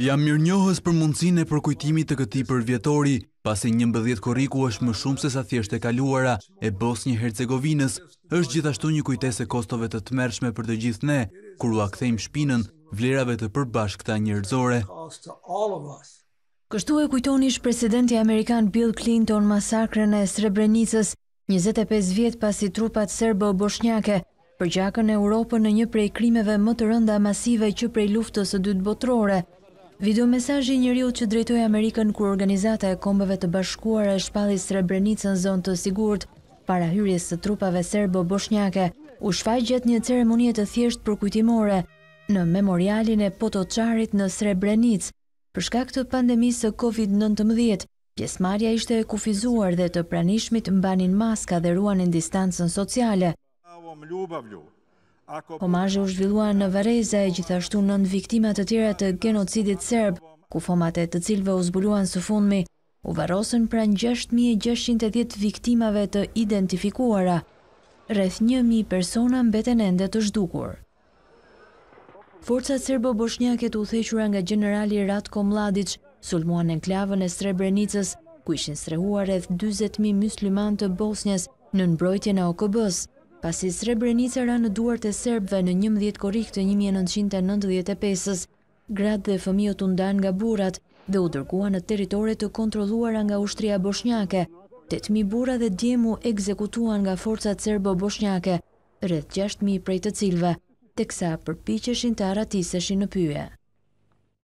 Jam mirë njohës për mundësin e përkujtimi të këti për vjetori, pasi një mbëdhjet koriku është më shumë se sa thjesht e kaluara, e Bosnjë Hercegovinës është gjithashtu një kujtes e kostove të të mershme për të gjithë ne, kuru kthejmë shpinën vlerave të përbashk të njërzore. Kështu e kujtonish presidenti Amerikan Bill Clinton masakrën e Srebrenicës 25 vjetë pasi trupat serbo-boshnjake, për gjakën Europën në një prej krimeve më të rënda masive që prej luftës së dytë botërore. Video mesazhi i njeriu që drejtoj Amerikën kur organizata e kombeve të bashkuara e shpalli Srebrenicën zonë të sigurt para hyrjes së trupave serbo-bosnjake, u shfaq gjatë një ceremonie të thjeshtë për kujtimore në memorialin e potoqarit në Srebrenicë. Për shkak të pandemisë së COVID-19, pjesëmarrja ishte e kufizuar dhe të pranishmit mbanin maska dhe ruanin distancën sociale. Po po Homazhi u zhvillua në Vareza e gjithashtu nën viktimat të tjera të genocidit serb, ku fomate e të cilve u zbuluan së fundmi, u varrosën pran 6610 viktimave të identifikuara. Rreth 1000 persona mbeten ende të zhdukur. Forcat serbo-bosnjake të udhëhequra nga generali Ratko Mladic sulmuan enklavën e Srebrenicës, ku ishin strehuar rreth 20.000 muslimanë të Bosnjës në mbrojtjen e OKB-s, pasi Srebrenica ra në duart e Serbve në njëmdhjet korik të 1995-ës, gratë dhe fëmijot të ndanë nga burat dhe u dërkua në teritore të kontroluar nga ushtria boshnjake, 8.000 bura dhe djemu ekzekutuan nga forcat serbo-boshnjake, rrët 6.000 prej të cilve, teksa përpicheshin të aratiseshin në pyje.